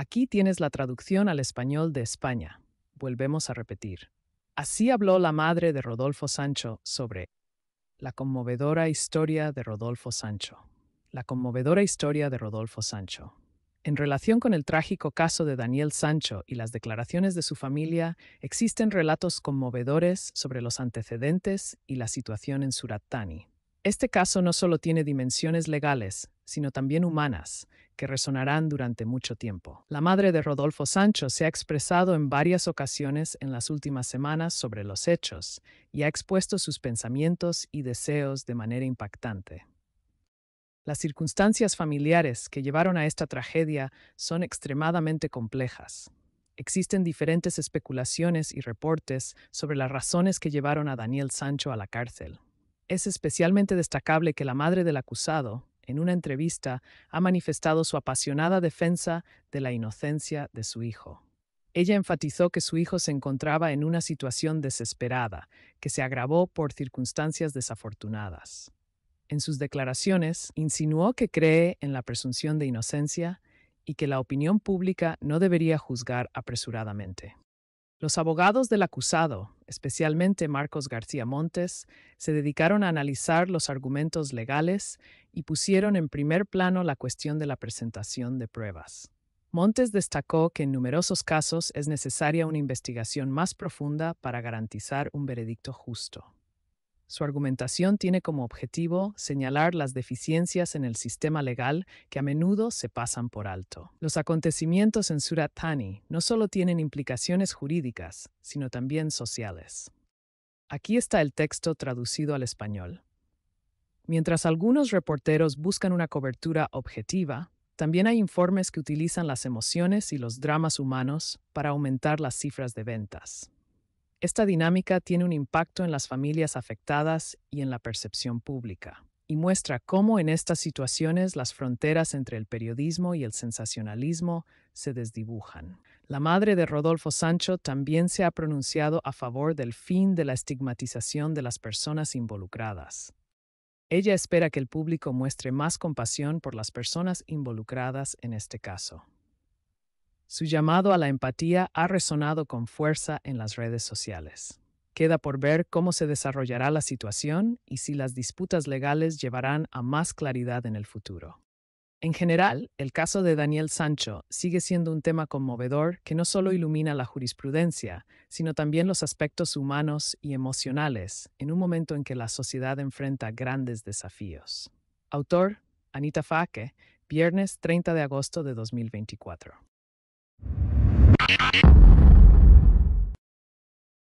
Aquí tienes la traducción al español de España. Volvemos a repetir. Así habló la madre de Rodolfo Sancho sobre la conmovedora historia de Rodolfo Sancho. La conmovedora historia de Rodolfo Sancho. En relación con el trágico caso de Daniel Sancho y las declaraciones de su familia, existen relatos conmovedores sobre los antecedentes y la situación en Suratani. Este caso no solo tiene dimensiones legales, sino también humanas, que resonarán durante mucho tiempo. La madre de Rodolfo Sancho se ha expresado en varias ocasiones en las últimas semanas sobre los hechos y ha expuesto sus pensamientos y deseos de manera impactante. Las circunstancias familiares que llevaron a esta tragedia son extremadamente complejas. Existen diferentes especulaciones y reportes sobre las razones que llevaron a Daniel Sancho a la cárcel. Es especialmente destacable que la madre del acusado, en una entrevista, ha manifestado su apasionada defensa de la inocencia de su hijo. Ella enfatizó que su hijo se encontraba en una situación desesperada, que se agravó por circunstancias desafortunadas. En sus declaraciones, insinuó que cree en la presunción de inocencia y que la opinión pública no debería juzgar apresuradamente. Los abogados del acusado, especialmente Marcos García Montes, se dedicaron a analizar los argumentos legales y pusieron en primer plano la cuestión de la presentación de pruebas. Montes destacó que en numerosos casos es necesaria una investigación más profunda para garantizar un veredicto justo. Su argumentación tiene como objetivo señalar las deficiencias en el sistema legal que a menudo se pasan por alto. Los acontecimientos en Surat Thani no solo tienen implicaciones jurídicas, sino también sociales. Aquí está el texto traducido al español. Mientras algunos reporteros buscan una cobertura objetiva, también hay informes que utilizan las emociones y los dramas humanos para aumentar las cifras de ventas. Esta dinámica tiene un impacto en las familias afectadas y en la percepción pública, y muestra cómo en estas situaciones las fronteras entre el periodismo y el sensacionalismo se desdibujan. La madre de Rodolfo Sancho también se ha pronunciado a favor del fin de la estigmatización de las personas involucradas. Ella espera que el público muestre más compasión por las personas involucradas en este caso. Su llamado a la empatía ha resonado con fuerza en las redes sociales. Queda por ver cómo se desarrollará la situación y si las disputas legales llevarán a más claridad en el futuro. En general, el caso de Daniel Sancho sigue siendo un tema conmovedor que no solo ilumina la jurisprudencia, sino también los aspectos humanos y emocionales en un momento en que la sociedad enfrenta grandes desafíos. Autor, Anita Faque, viernes 30 de agosto de 2024. Thank you.